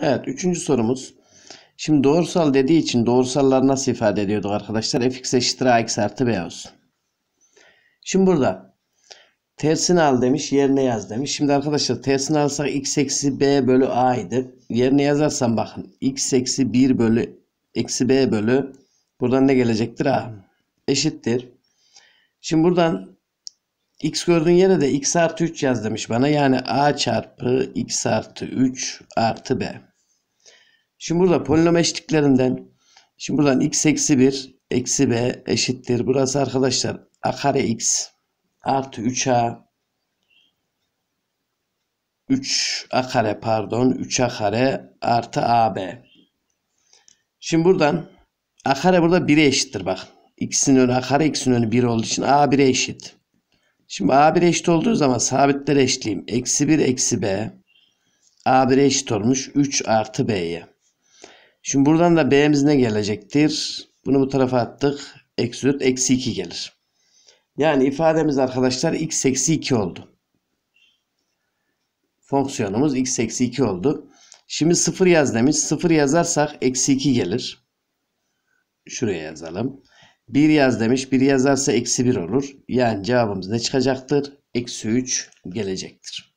Evet üçüncü sorumuz. Şimdi doğrusal dediği için doğrusallar nasıl ifade ediyorduk arkadaşlar? fx eşittir ax artı b olsun. Şimdi burada tersini al demiş yerine yaz demiş. Şimdi arkadaşlar tersini alsak x eksi b bölü a idi. Yerine yazarsam bakın x eksi 1 bölü eksi b bölü buradan ne gelecektir a eşittir. Şimdi buradan X gördüğün yere de x artı 3 yaz demiş bana. Yani a çarpı x artı 3 artı b. Şimdi burada polinom eşitliklerinden şimdi buradan x eksi 1 eksi b eşittir. Burası arkadaşlar a kare x artı 3a 3a kare pardon 3a kare artı ab. Şimdi buradan a kare burada 1'e eşittir bak. X'in önü a kare x'in önü 1 olduğu için a 1'e eşit. Şimdi A1 eşit olduğu zaman sabitler eşitleyeyim. Eksi 1 eksi B. A1 eşit olmuş. 3 artı B'ye. Şimdi buradan da B'miz ne gelecektir? Bunu bu tarafa attık. Eksi 4 eksi 2 gelir. Yani ifademiz arkadaşlar x eksi 2 oldu. Fonksiyonumuz x eksi 2 oldu. Şimdi 0 yaz demiş. 0 yazarsak eksi 2 gelir. Şuraya yazalım. Bir yaz demiş. bir yazarsa eksi bir olur. Yani cevabımız ne çıkacaktır? Eksi 3 gelecektir.